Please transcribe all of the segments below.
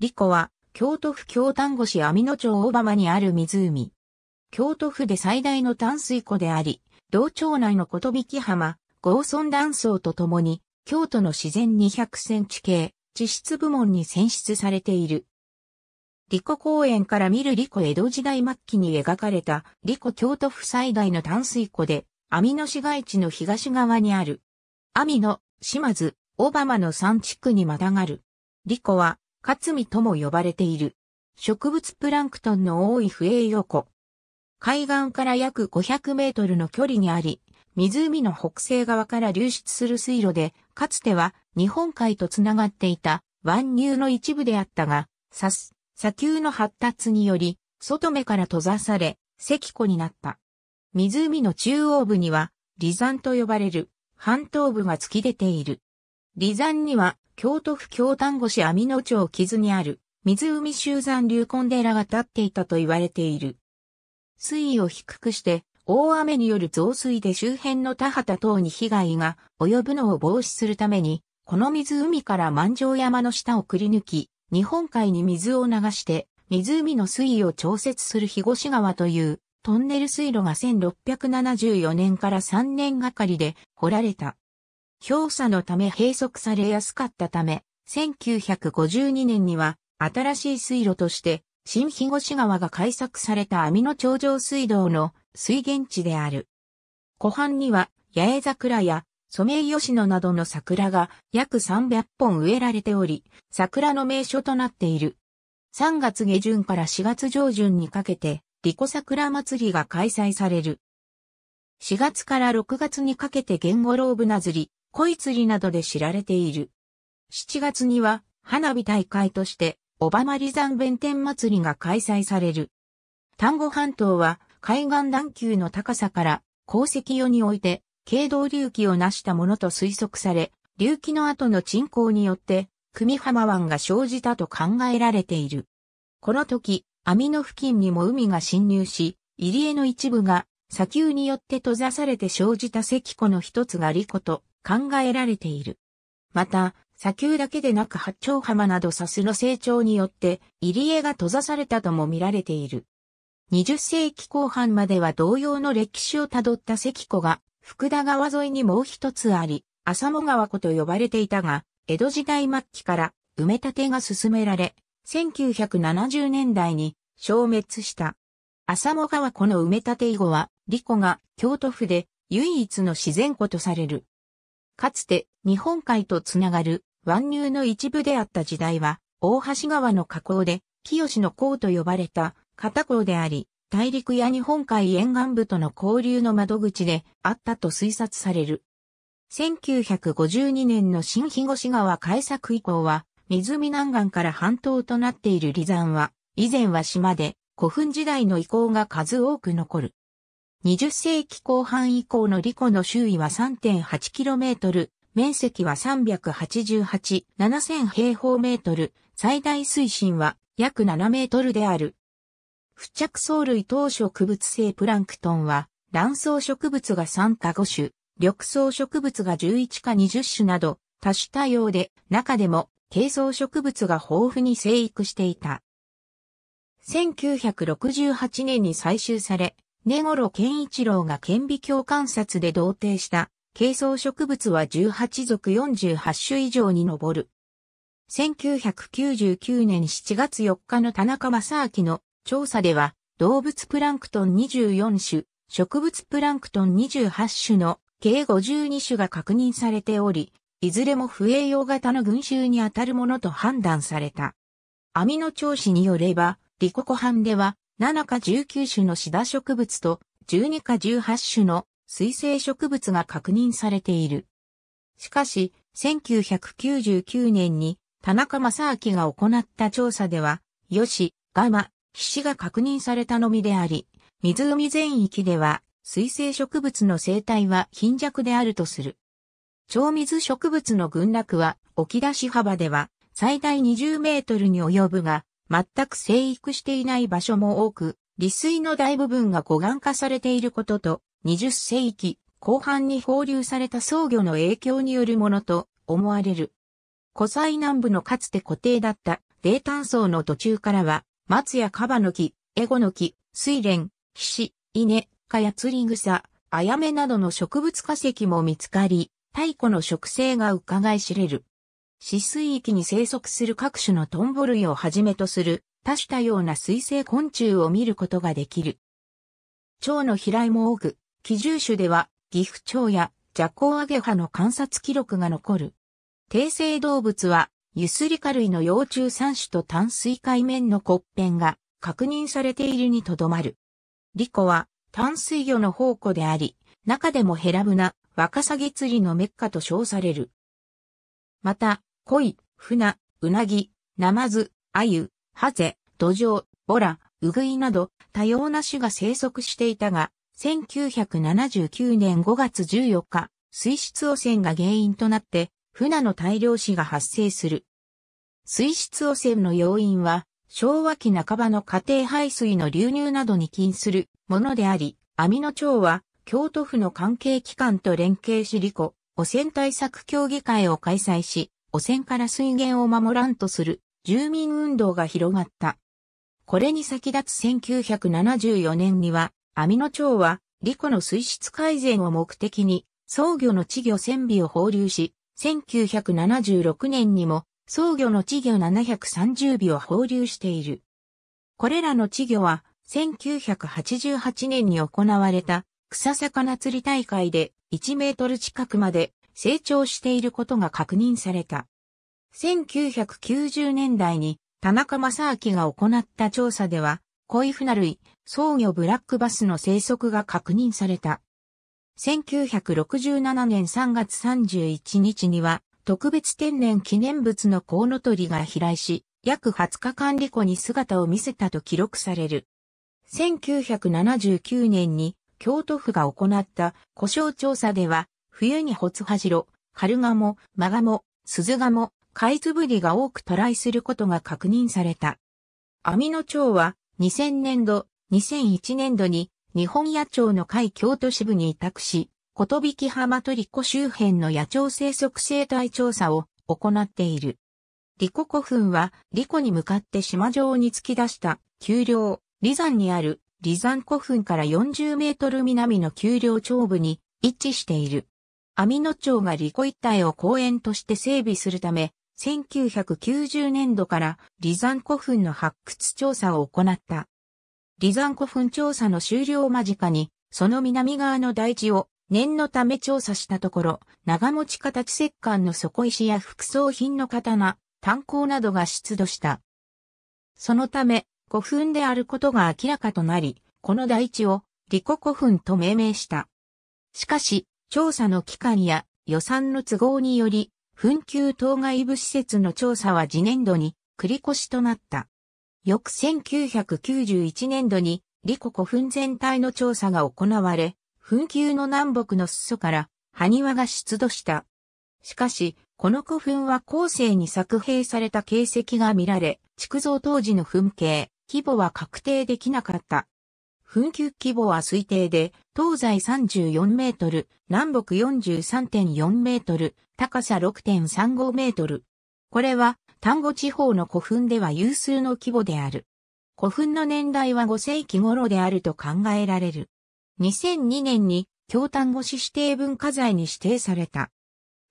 リコは、京都府京丹後市網野町小浜にある湖。京都府で最大の淡水湖であり、道町内のことびき浜、豪村断層とともに、京都の自然200センチ系、地質部門に選出されている。リコ公園から見るリコ江戸時代末期に描かれた、リコ京都府最大の淡水湖で、網野市街地の東側にある。網野、島津、小浜の3地区にまたがる。リコは、活身とも呼ばれている。植物プランクトンの多い不栄予湖。海岸から約500メートルの距離にあり、湖の北西側から流出する水路で、かつては日本海とつながっていた湾流の一部であったが、砂丘の発達により、外目から閉ざされ、石湖になった。湖の中央部には、離山と呼ばれる半島部が突き出ている。離山には京都府京丹後市網野町木津にある、湖周山流根寺が建っていたと言われている。水位を低くして、大雨による増水で周辺の田畑等に被害が及ぶのを防止するために、この湖から万丈山の下をくり抜き、日本海に水を流して、湖の水位を調節する日越川という、トンネル水路が1674年から3年がかりで掘られた。氷砂のため閉塞されやすかったため、1952年には新しい水路として新日越川が開削された網の頂上水道の水源地である。湖畔には八重桜やソメイヨシノなどの桜が約300本植えられており、桜の名所となっている。3月下旬から4月上旬にかけて、リコ桜祭りが開催される。4月から6月にかけてゲンゴロウブナずり、恋釣りなどで知られている。7月には花火大会として、小浜離山弁天祭りが開催される。丹後半島は海岸段丘の高さから鉱石世において軽動隆起を成したものと推測され、隆起の後の沈降によって、久美浜湾が生じたと考えられている。この時、網の付近にも海が侵入し、入り江の一部が砂丘によって閉ざされて生じた石湖の一つがリコと考えられている。また、砂丘だけでなく八丁浜などサスの成長によって入江が閉ざされたとも見られている。20世紀後半までは同様の歴史をたどった関湖が福田川沿いにもう一つあり、浅野川湖と呼ばれていたが、江戸時代末期から埋め立てが進められ、1970年代に消滅した。浅野川湖の埋め立て以後は、リコが京都府で唯一の自然湖とされる。かつて日本海とつながる湾流の一部であった時代は、大橋川の河口で、清の港と呼ばれた片港であり、大陸や日本海沿岸部との交流の窓口であったと推察される。1952年の新日越川開作以降は、湖南岸から半島となっている離山は、以前は島で古墳時代の遺構が数多く残る。20世紀後半以降のリコの周囲は 3.8km、面積は388,7000平方メートル、最大水深は約7メートルである。付着藻類当初植物性プランクトンは、卵巣植物が3か5種、緑藻植物が11か20種など、多種多様で、中でも、軽藻植物が豊富に生育していた。1968年に採集され、根頃健一郎が顕微鏡観察で同定した、軽装植物は18属48種以上に上る。1999年7月4日の田中正明の調査では、動物プランクトン24種、植物プランクトン28種の計52種が確認されており、いずれも不栄養型の群衆にあたるものと判断された。網の調子によれば、リココハンでは、7か19種のシダ植物と12か18種の水生植物が確認されている。しかし、1999年に田中正明が行った調査では、ヨシ、ガマ、ヒシが確認されたのみであり、湖全域では水生植物の生態は貧弱であるとする。超水植物の群落は、沖出し幅では最大20メートルに及ぶが、全く生育していない場所も多く、利水の大部分が護岸化されていることと、20世紀後半に放流された草魚の影響によるものと思われる。湖西南部のかつて固定だった冷炭層の途中からは、松やカバの木、エゴの木、水蓮、ヒシ、イネ、カヤツリグサ、アヤメなどの植物化石も見つかり、太古の植生が伺い知れる。死水域に生息する各種のトンボ類をはじめとする多種多様な水生昆虫を見ることができる。蝶の飛来も多く、奇獣種では岐阜蝶やコウアゲハの観察記録が残る。低生動物はユスリカ類の幼虫3種と淡水海面の骨片が確認されているにとどまる。リコは淡水魚の宝庫であり、中でもヘラブナ、ワカサギ釣りのメッカと称される。また、鯉、船、うなぎ、ナマズ、アユ、ハゼ、土壌、ボラ、ウグイなど多様な種が生息していたが、1979年5月14日、水質汚染が原因となって、船の大量死が発生する。水質汚染の要因は、昭和期半ばの家庭排水の流入などに起因するものであり、網野町は、京都府の関係機関と連携し理子、汚染対策協議会を開催し、汚染から水源を守らんとする住民運動が広がった。これに先立つ1974年には、網野町は、リコの水質改善を目的に、創業の稚魚1000尾を放流し、1976年にも、創業の稚魚730尾を放流している。これらの稚魚は、1988年に行われた、草魚釣り大会で1メートル近くまで成長していることが確認された。1990年代に田中正明が行った調査では、恋船類、創業ブラックバスの生息が確認された。1967年3月31日には、特別天然記念物のコウノトリが飛来し、約20日間リコに姿を見せたと記録される。1979年に京都府が行った故障調査では、冬にホツハジロ、カルガモ、マガモ、スズガモ、カイツブリが多く渡来することが確認された。アミノ町は2000年度、2001年度に日本野鳥の会京都支部に委託し、ことびき浜とリコ周辺の野鳥生息生態調査を行っている。リコ古墳はリコに向かって島上に突き出した丘陵、リザンにあるリザン古墳から40メートル南の丘陵長部に一致している。阿野町がリコ一帯を公園として整備するため、1990年度からザ山古墳の発掘調査を行った。ザ山古墳調査の終了間近に、その南側の大地を念のため調査したところ、長持ち形石棺の底石や副葬品の刀、炭鉱などが出土した。そのため、古墳であることが明らかとなり、この大地を、リコ古墳と命名した。しかし、調査の期間や予算の都合により、紛糾当該部施設の調査は次年度に繰越しとなった。翌1991年度に、リコ古墳全体の調査が行われ、紛糾の南北の裾から、埴輪が出土した。しかし、この古墳は後世に作兵された形跡が見られ、築造当時の墳形、規模は確定できなかった。紛糾規模は推定で、東西34メートル、南北43.4メートル、高さ6.35メートル。これは、丹後地方の古墳では有数の規模である。古墳の年代は5世紀頃であると考えられる。2002年に京丹後市指定文化財に指定された。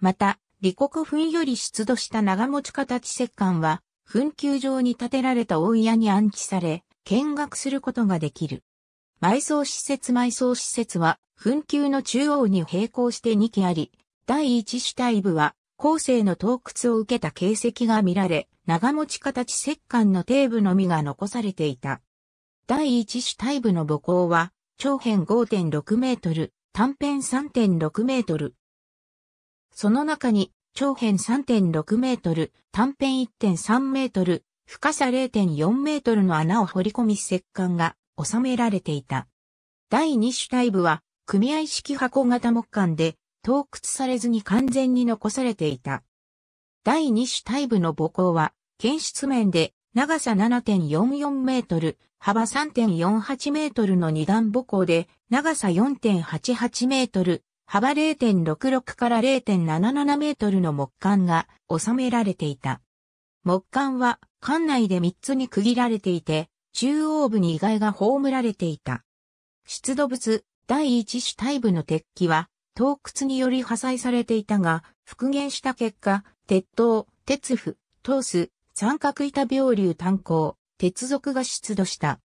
また、李国墳より出土した長持ち形石棺は、墳丘上に建てられた大屋に安置され、見学することができる。埋葬施設埋葬施設は、墳丘の中央に並行して2基あり、第1主体部は、後世の洞窟を受けた形跡が見られ、長持ち形石棺の底部のみが残されていた。第1主体部の母校は、長辺5.6メートル、短辺3.6メートル。その中に、長辺3.6メートル、短辺1.3メートル、深さ0.4メートルの穴を掘り込み石棺が収められていた。第二種タイブは、組合式箱型木管で、盗掘されずに完全に残されていた。第二種タイブの母校は、検出面で、長さ7.44メートル、幅3.48メートルの二段母校で、長さ4.88メートル、幅0.66から0.77メートルの木管が収められていた。木管は管内で3つに区切られていて、中央部に意外が葬られていた。出土物、第一主体部の鉄器は、洞窟により破砕されていたが、復元した結果、鉄塔、鉄符、トース、三角板病流炭鉱、鉄属が出土した。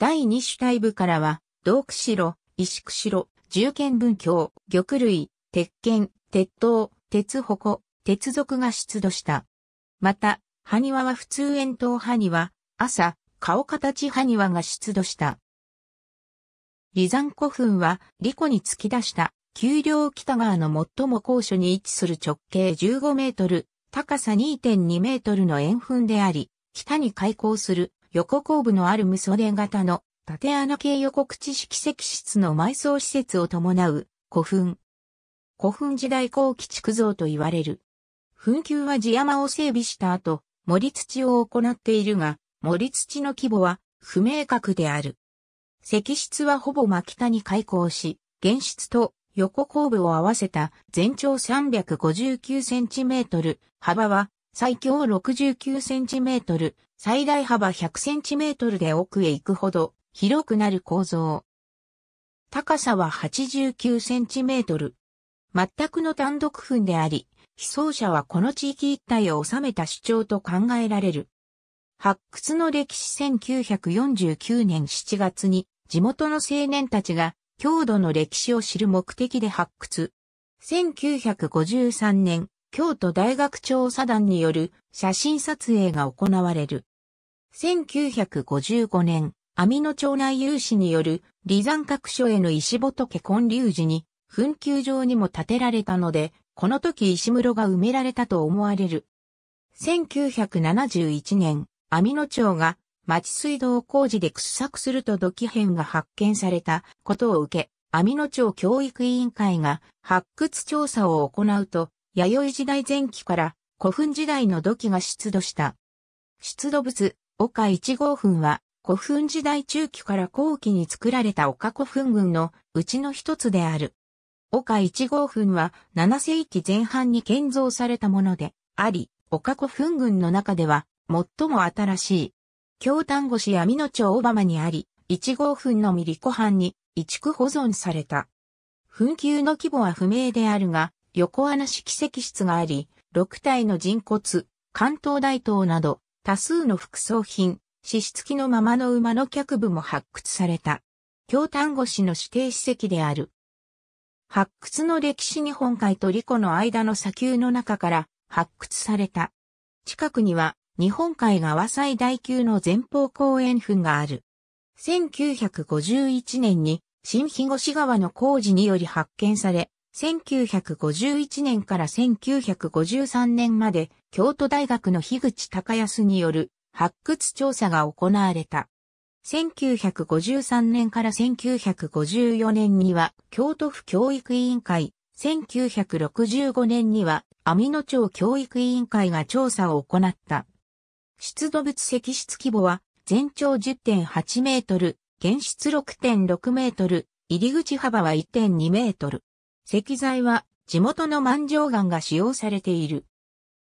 第二主体部からは、洞窟城、石窟城、重剣文教、玉類、鉄剣、鉄塔、鉄矛、鉄属が出土した。また、埴輪は普通円筒埴輪、朝、顔形埴輪が出土した。離山古墳は、リコに突き出した、丘陵北側の最も高所に位置する直径15メートル、高さ2.2メートルの円墳であり、北に開口する横後部のある無袖型の縦穴系横口式石室の埋葬施設を伴う古墳。古墳時代後期築造と言われる。墳丘は地山を整備した後、盛り土を行っているが、盛り土の規模は不明確である。石室はほぼ真北に開口し、原室と横後部を合わせた全長 359cm、幅は最強 69cm、最大幅 100cm で奥へ行くほど広くなる構造。高さは 89cm。全くの単独墳であり、被葬者はこの地域一帯を治めた主張と考えられる。発掘の歴史1949年7月に地元の青年たちが郷土の歴史を知る目的で発掘。1953年、京都大学調査団による写真撮影が行われる。1955年、網野町内有志による離山各所への石仏建立時に、紛糾場にも建てられたので、この時石室が埋められたと思われる。1971年、網野町が町水道工事で掘削すると土器片が発見されたことを受け、網野町教育委員会が発掘調査を行うと、弥生時代前期から古墳時代の土器が出土した。出土物、岡1号墳は古墳時代中期から後期に作られた岡古墳群のうちの一つである。岡1号墳は7世紀前半に建造されたものであり、岡古墳群の中では最も新しい。京丹後市闇野町小浜にあり、1号墳のミリ湖畔に移築保存された。墳丘の規模は不明であるが、横穴式石室があり、6体の人骨、関東大東など、多数の副葬品、支室機のままの馬の脚部も発掘された。京丹後市の指定史跡である。発掘の歴史日本海とリコの間の砂丘の中から発掘された。近くには日本海側最大級の前方後円墳がある。1951年に新日越川の工事により発見され、1951年から1953年まで京都大学の樋口隆康による発掘調査が行われた。1953年から1954年には京都府教育委員会、1965年には網野町教育委員会が調査を行った。出土物石室規模は全長10.8メートル、原質6.6メートル、入り口幅は1.2メートル。石材は地元の万丈岩が使用されている。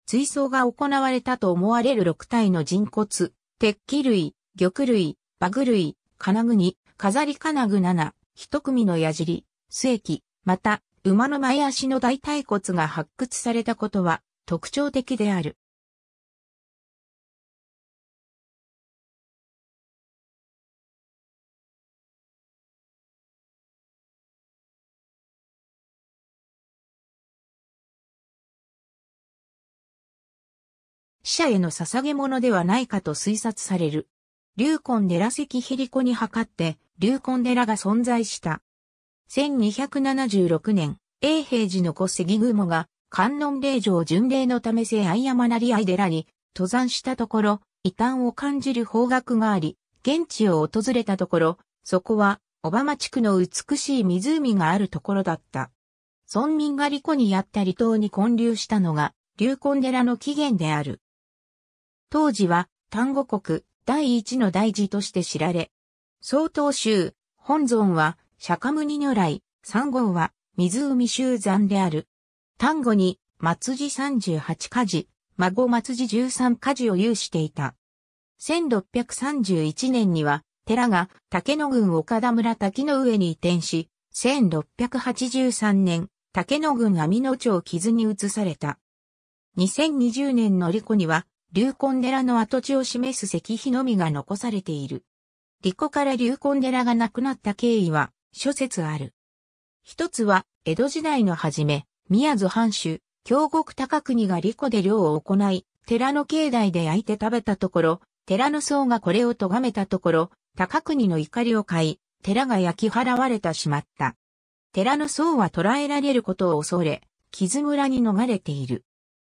追葬が行われたと思われる6体の人骨、鉄器類、玉類、馬具類、金具飾り金具7、一組の矢尻、末期、また、馬の前足の大腿骨が発掘されたことは特徴的である。者への捧げ物ではないかと推察される。龍根寺石ひり子に測って、龍根寺が存在した。1276年、永平寺の小杉雲が、観音霊場巡礼のため聖愛山成愛寺に、登山したところ、異端を感じる方角があり、現地を訪れたところ、そこは、小浜地区の美しい湖があるところだった。村民がリコにやった離島に建立したのが、流根寺の起源である。当時は丹後国第一の大事として知られ、曹洞宗、本尊は釈迦牟尼如来、三号は湖集山である。丹後に松寺三十八家事、孫松寺十三家事を有していた。1631年には、寺が竹野郡岡田村滝の上に移転し、1683年、竹野郡網野町木津に移された。2020年のリコには、龍根寺の跡地を示す石碑のみが残されている。リコから龍根寺がなくなった経緯は諸説ある。一つは、江戸時代の初め、宮津藩主、京極高国がリコで漁を行い、寺の境内で焼いて食べたところ、寺の僧がこれを咎めたところ、高国の怒りを買い、寺が焼き払われたしまった。寺の僧は捕らえられることを恐れ、木津村に逃れている。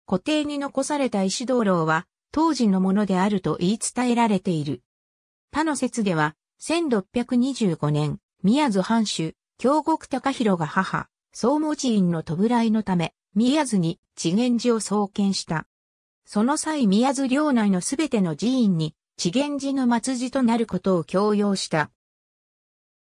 固定に残された石灯籠は、当時のものであると言い伝えられている。他の説では、1625年、宮津藩主、京極高弘が母、総持寺院の弔いのため、宮津に地源寺を創建した。その際宮津領内のすべての寺院に、地源寺の末寺となることを強要した。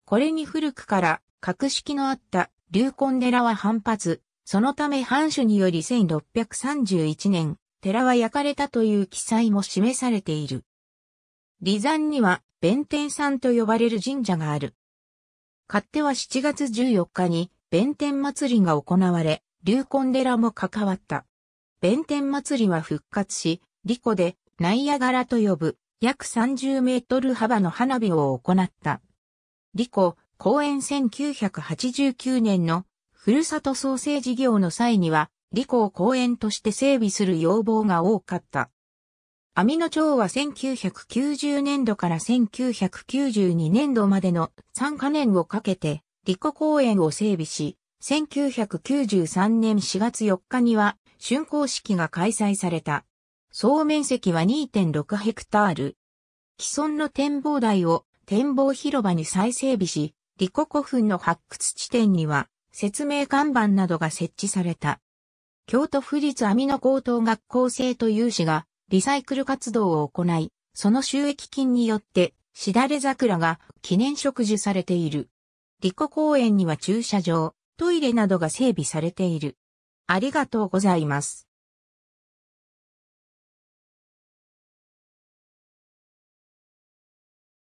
これに古くから、格式のあった流根寺は反発、そのため藩主により1631年、寺は焼かれたという記載も示されている。離山には弁天山と呼ばれる神社がある。勝手は7月14日に弁天祭りが行われ、流根寺も関わった。弁天祭りは復活し、リコでナイアガラと呼ぶ約30メートル幅の花火を行った。リコ公園1989年のふるさと創生事業の際には理工公園として整備する要望が多かった。網野町は1990年度から1992年度までの3カ年をかけて、理工公園を整備し、1993年4月4日には、竣工式が開催された。総面積は2.6ヘクタール。既存の展望台を展望広場に再整備し、リコ古墳の発掘地点には説明看板などが設置された。京都府立網野高等学校生い有志がリサイクル活動を行い、その収益金によって、しだれ桜が記念植樹されている。リコ公園には駐車場、トイレなどが整備されている。ありがとうございます。